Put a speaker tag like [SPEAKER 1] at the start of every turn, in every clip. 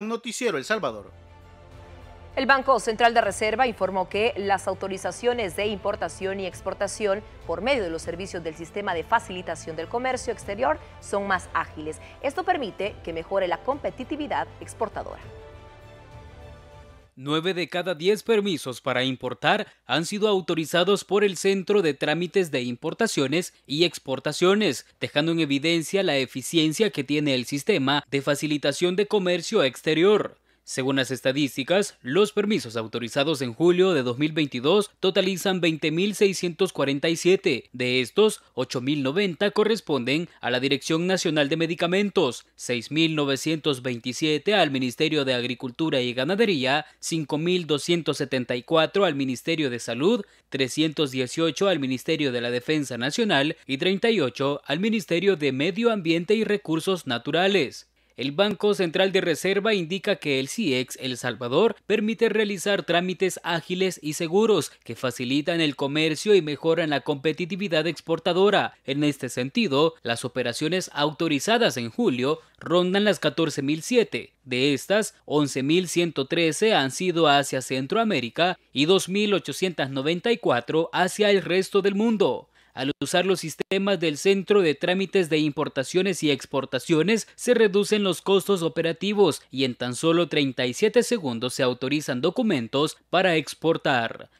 [SPEAKER 1] Noticiero El Salvador.
[SPEAKER 2] El Banco Central de Reserva informó que las autorizaciones de importación y exportación por medio de los servicios del sistema de facilitación del comercio exterior son más ágiles. Esto permite que mejore la competitividad exportadora.
[SPEAKER 3] Nueve de cada 10 permisos para importar han sido autorizados por el Centro de Trámites de Importaciones y Exportaciones, dejando en evidencia la eficiencia que tiene el sistema de facilitación de comercio exterior. Según las estadísticas, los permisos autorizados en julio de 2022 totalizan 20.647. De estos, 8.090 corresponden a la Dirección Nacional de Medicamentos, 6.927 al Ministerio de Agricultura y Ganadería, 5.274 al Ministerio de Salud, 318 al Ministerio de la Defensa Nacional y 38 al Ministerio de Medio Ambiente y Recursos Naturales. El Banco Central de Reserva indica que el CIEX El Salvador permite realizar trámites ágiles y seguros que facilitan el comercio y mejoran la competitividad exportadora. En este sentido, las operaciones autorizadas en julio rondan las 14.007. De estas, 11.113 han sido hacia Centroamérica y 2.894 hacia el resto del mundo. Al usar los sistemas del Centro de Trámites de Importaciones y Exportaciones, se reducen los costos operativos y en tan solo 37 segundos se autorizan documentos para exportar.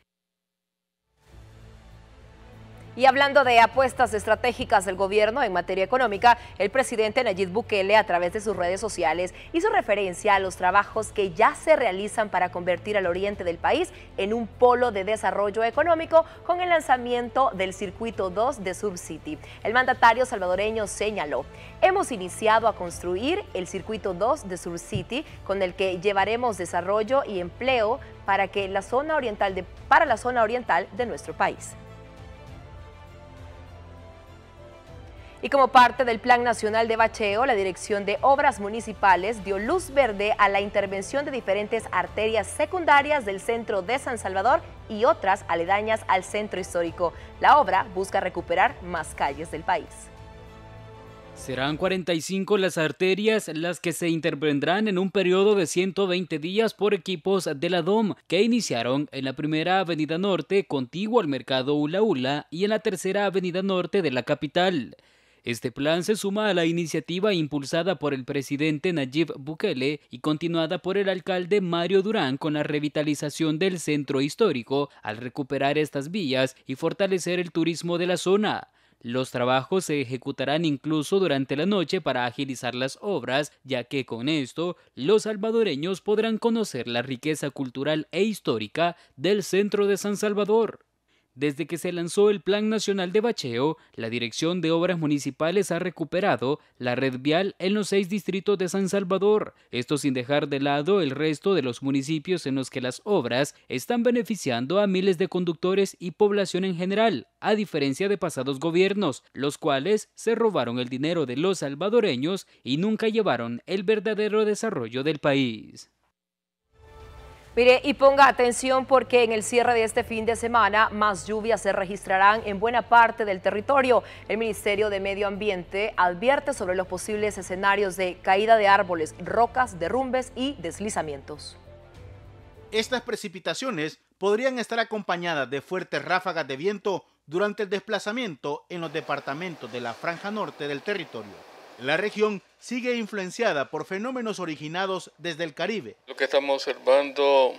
[SPEAKER 2] Y hablando de apuestas estratégicas del gobierno en materia económica, el presidente Nayib Bukele a través de sus redes sociales hizo referencia a los trabajos que ya se realizan para convertir al oriente del país en un polo de desarrollo económico con el lanzamiento del circuito 2 de Subcity. El mandatario salvadoreño señaló, hemos iniciado a construir el circuito 2 de Subcity con el que llevaremos desarrollo y empleo para que la zona oriental para la zona oriental de nuestro país. Y como parte del Plan Nacional de Bacheo, la Dirección de Obras Municipales dio luz verde a la intervención de diferentes arterias secundarias del centro de San Salvador y otras aledañas al centro histórico. La obra busca recuperar más calles del país.
[SPEAKER 3] Serán 45 las arterias las que se intervendrán en un periodo de 120 días por equipos de la DOM, que iniciaron en la primera avenida norte contiguo al mercado Ula Ula y en la tercera avenida norte de la capital. Este plan se suma a la iniciativa impulsada por el presidente Nayib Bukele y continuada por el alcalde Mario Durán con la revitalización del centro histórico al recuperar estas vías y fortalecer el turismo de la zona. Los trabajos se ejecutarán incluso durante la noche para agilizar las obras, ya que con esto los salvadoreños podrán conocer la riqueza cultural e histórica del centro de San Salvador. Desde que se lanzó el Plan Nacional de Bacheo, la Dirección de Obras Municipales ha recuperado la red vial en los seis distritos de San Salvador, esto sin dejar de lado el resto de los municipios en los que las obras están beneficiando a miles de conductores y población en general, a diferencia de pasados gobiernos, los cuales se robaron el dinero de los salvadoreños y nunca llevaron el verdadero desarrollo del país.
[SPEAKER 2] Mire, y ponga atención porque en el cierre de este fin de semana más lluvias se registrarán en buena parte del territorio. El Ministerio de Medio Ambiente advierte sobre los posibles escenarios de caída de árboles, rocas, derrumbes y deslizamientos.
[SPEAKER 1] Estas precipitaciones podrían estar acompañadas de fuertes ráfagas de viento durante el desplazamiento en los departamentos de la franja norte del territorio. La región sigue influenciada por fenómenos originados desde el Caribe.
[SPEAKER 4] Lo que estamos observando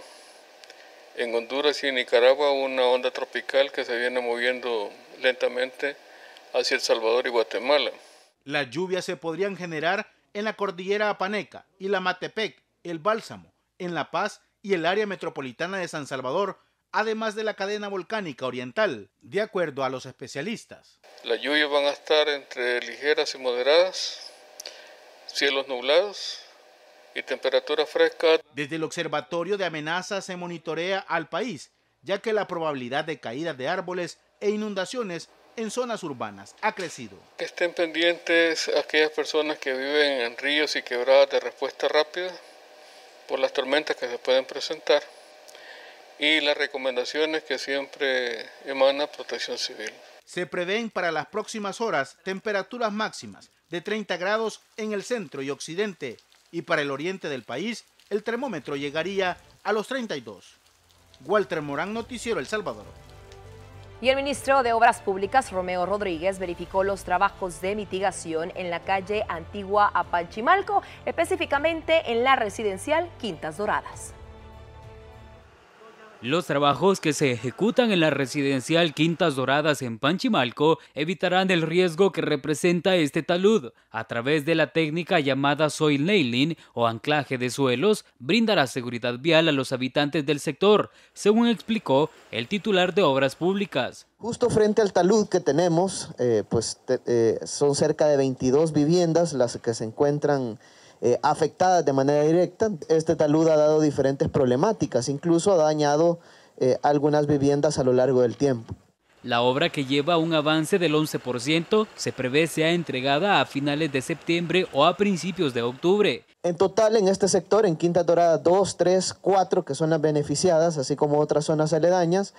[SPEAKER 4] en Honduras y Nicaragua, una onda tropical que se viene moviendo lentamente hacia El Salvador y Guatemala.
[SPEAKER 1] Las lluvias se podrían generar en la cordillera Apaneca y la Matepec, el Bálsamo, en La Paz y el área metropolitana de San Salvador, además de la cadena volcánica oriental, de acuerdo a los especialistas.
[SPEAKER 4] Las lluvias van a estar entre ligeras y moderadas, cielos nublados y temperatura fresca.
[SPEAKER 1] Desde el Observatorio de Amenazas se monitorea al país, ya que la probabilidad de caídas de árboles e inundaciones en zonas urbanas ha crecido.
[SPEAKER 4] Que estén pendientes aquellas personas que viven en ríos y quebradas de respuesta rápida por las tormentas que se pueden presentar y las recomendaciones que siempre emana Protección Civil.
[SPEAKER 1] Se prevén para las próximas horas temperaturas máximas de 30 grados en el centro y occidente y para el oriente del país el termómetro llegaría a los 32. Walter Morán, Noticiero El Salvador.
[SPEAKER 2] Y el ministro de Obras Públicas, Romeo Rodríguez, verificó los trabajos de mitigación en la calle Antigua Apanchimalco, específicamente en la residencial Quintas Doradas.
[SPEAKER 3] Los trabajos que se ejecutan en la residencial Quintas Doradas en Panchimalco evitarán el riesgo que representa este talud. A través de la técnica llamada soil nailing o anclaje de suelos, brindará seguridad vial a los habitantes del sector, según explicó el titular de Obras Públicas.
[SPEAKER 5] Justo frente al talud que tenemos, eh, pues eh, son cerca de 22 viviendas las que se encuentran eh, afectadas de manera directa. Este talud ha dado diferentes problemáticas, incluso ha dañado eh, algunas viviendas a lo largo del tiempo.
[SPEAKER 3] La obra que lleva un avance del 11% se prevé sea entregada a finales de septiembre o a principios de octubre.
[SPEAKER 5] En total, en este sector, en Quinta Dorada 2, 3, 4, que son las beneficiadas, así como otras zonas aledañas,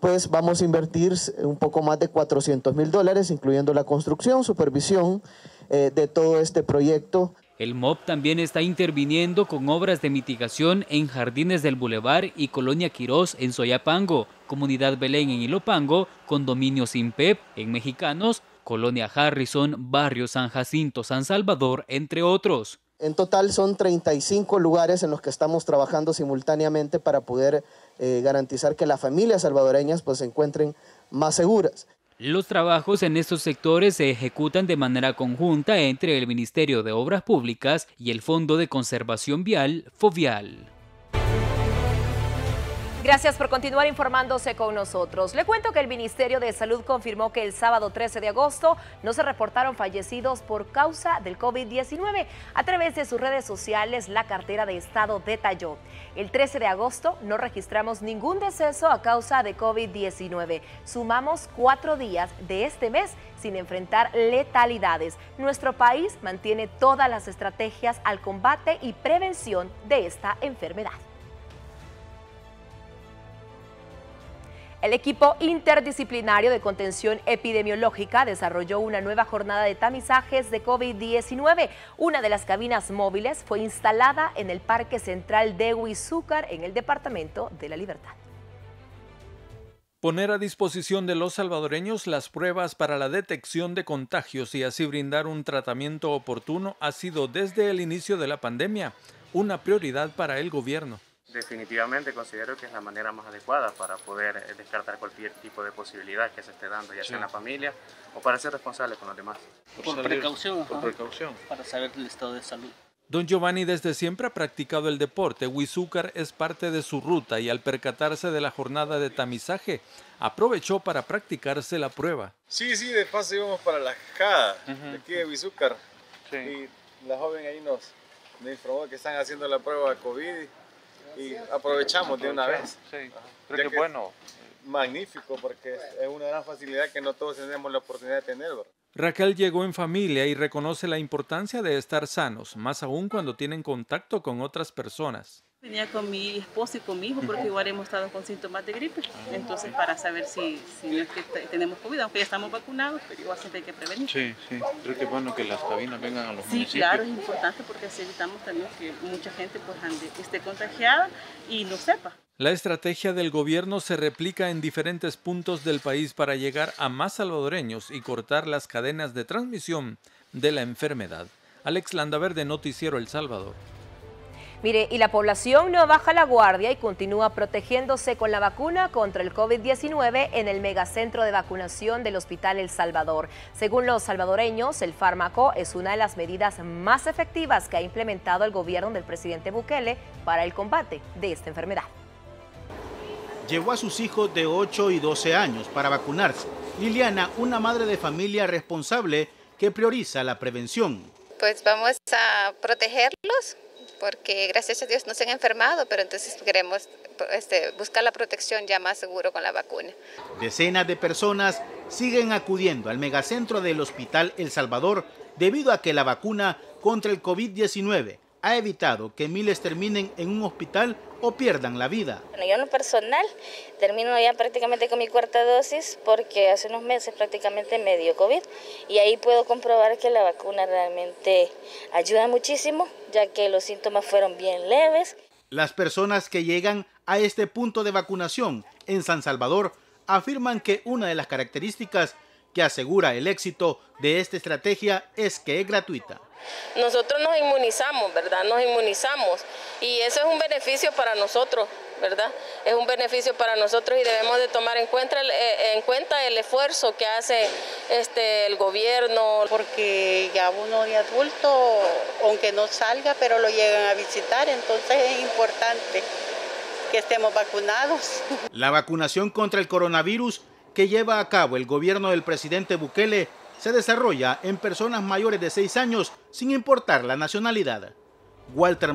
[SPEAKER 5] pues vamos a invertir un poco más de 400 mil dólares, incluyendo la construcción, supervisión eh, de todo este proyecto.
[SPEAKER 3] El MOB también está interviniendo con obras de mitigación en Jardines del Boulevard y Colonia Quirós en Soyapango, Comunidad Belén en Ilopango, Condominio Sinpep en Mexicanos, Colonia Harrison, Barrio San Jacinto, San Salvador, entre otros.
[SPEAKER 5] En total son 35 lugares en los que estamos trabajando simultáneamente para poder eh, garantizar que las familias salvadoreñas pues, se encuentren más seguras.
[SPEAKER 3] Los trabajos en estos sectores se ejecutan de manera conjunta entre el Ministerio de Obras Públicas y el Fondo de Conservación Vial, FOVIAL.
[SPEAKER 2] Gracias por continuar informándose con nosotros. Le cuento que el Ministerio de Salud confirmó que el sábado 13 de agosto no se reportaron fallecidos por causa del COVID-19. A través de sus redes sociales, la cartera de Estado detalló, el 13 de agosto no registramos ningún deceso a causa de COVID-19. Sumamos cuatro días de este mes sin enfrentar letalidades. Nuestro país mantiene todas las estrategias al combate y prevención de esta enfermedad. El equipo interdisciplinario de contención epidemiológica desarrolló una nueva jornada de tamizajes de COVID-19. Una de las cabinas móviles fue instalada en el Parque Central de Huizúcar, en el Departamento de la Libertad.
[SPEAKER 4] Poner a disposición de los salvadoreños las pruebas para la detección de contagios y así brindar un tratamiento oportuno ha sido desde el inicio de la pandemia una prioridad para el gobierno.
[SPEAKER 5] Definitivamente considero que es la manera más adecuada para poder eh, descartar cualquier tipo de posibilidad que se esté dando, ya sea en la familia o para ser responsable con los demás. Por,
[SPEAKER 4] precaución. precaución. Para saber el estado de salud. Don Giovanni desde siempre ha practicado el deporte. Huizúcar es parte de su ruta y al percatarse de la jornada de tamizaje, aprovechó para practicarse la prueba. Sí, sí, de paso íbamos para la jada de aquí
[SPEAKER 1] de Huizúcar. Y la joven ahí nos, informó que están haciendo la prueba COVID y aprovechamos de una vez.
[SPEAKER 4] Sí, creo que, bueno. Magnífico,
[SPEAKER 1] porque es una gran facilidad que no todos tenemos la oportunidad de tener.
[SPEAKER 4] Raquel llegó en familia y reconoce la importancia de estar sanos, más aún cuando tienen contacto con otras personas.
[SPEAKER 3] Venía con mi esposo y con mi hijo porque igual hemos estado con síntomas de gripe. Entonces, para saber si, tenemos COVID, aunque ya estamos vacunados, pero igual siempre hay que prevenir. Sí,
[SPEAKER 4] sí. Creo que es bueno que las cabinas vengan a los municipios. Sí, claro, es
[SPEAKER 3] importante porque así evitamos también que mucha gente pues, esté contagiada y no sepa.
[SPEAKER 4] La estrategia del gobierno se replica en diferentes puntos del país para llegar a más salvadoreños y cortar las cadenas de transmisión de la enfermedad. Alex Landaverde, Noticiero El Salvador.
[SPEAKER 2] Mire, y la población no baja la guardia y continúa protegiéndose con la vacuna contra el COVID-19 en el megacentro de vacunación del Hospital El Salvador. Según los salvadoreños, el fármaco es una de las medidas más efectivas que ha implementado el gobierno del presidente Bukele para el combate de esta enfermedad.
[SPEAKER 1] Llevó a sus hijos de 8 y 12 años para vacunarse. Liliana, una madre de familia responsable que prioriza la prevención.
[SPEAKER 5] Pues vamos a protegerlos porque gracias a Dios no se han enfermado, pero entonces queremos este, buscar la protección ya más seguro con la vacuna.
[SPEAKER 1] Decenas de personas siguen acudiendo al megacentro del Hospital El Salvador debido a que la vacuna contra el COVID-19 ha evitado que miles terminen en un hospital o pierdan la vida.
[SPEAKER 4] Bueno, yo en lo personal termino ya prácticamente con mi cuarta dosis porque hace unos meses prácticamente me dio COVID y ahí puedo comprobar que la vacuna realmente ayuda muchísimo ya que los síntomas fueron bien leves.
[SPEAKER 1] Las personas que llegan a este punto de vacunación en San Salvador afirman que una de las características que asegura el éxito de esta estrategia es que es gratuita.
[SPEAKER 2] Nosotros nos inmunizamos, ¿verdad? Nos inmunizamos y eso es un beneficio para nosotros, ¿verdad? Es un beneficio para nosotros y debemos de tomar en cuenta, el eh, esfuerzo que hace este, el gobierno. Porque ya uno de adulto, aunque no salga, pero lo llegan a visitar, entonces
[SPEAKER 4] es importante que estemos vacunados.
[SPEAKER 1] La vacunación contra el coronavirus que lleva a cabo el gobierno del presidente Bukele se desarrolla en personas mayores de 6 años sin importar la nacionalidad. Walter